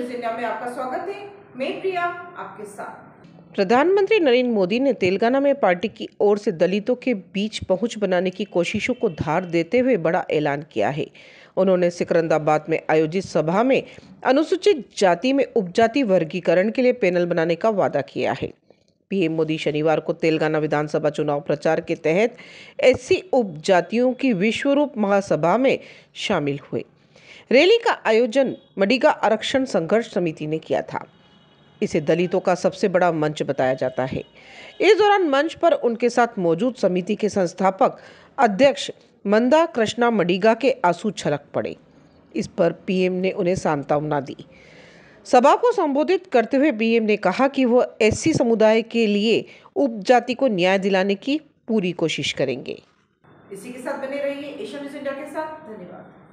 news India में आपका स्वागत है मैं प्रिया आपके साथ प्रधानमंत्री नरेंद्र मोदी ने तेलंगाना में पार्टी की ओर से दलितों के बीच पहुंच बनाने की कोशिशों को धार देते हुए बड़ा ऐलान किया है उन्होंने सिकंदराबाद में आयोजित सभा में अनुसूचित जाति में उपजाति वर्गीकरण के लिए पैनल बनाने का वादा किया है पीएम मोदी शनिवार को तेलंगाना विधानसभा चुनाव प्रचार के तहत ऐसी उपजातियों की विश्वरूप महासभा में शामिल हुए रैली का आयोजन मडिगा आरक्षण संघर्ष समिति ने किया था इसे दलितों का सबसे बड़ा मंच बताया जाता है इस दौरान मंच पर उनके साथ मौजूद समिति के संस्थापक अध्यक्ष मंदा कृष्णा मडिगा के आंसू छलक पड़े इस पर पीएम ने उन्हें सांत्वना दी सभा को संबोधित करते हुए पीएम ने कहा कि वह एससी समुदाय के लिए उपजाति को न्याय दिलाने की पूरी कोशिश करेंगे इसी के साथ बने रहिए एशिया न्यूज इंडिया के साथ धन्यवाद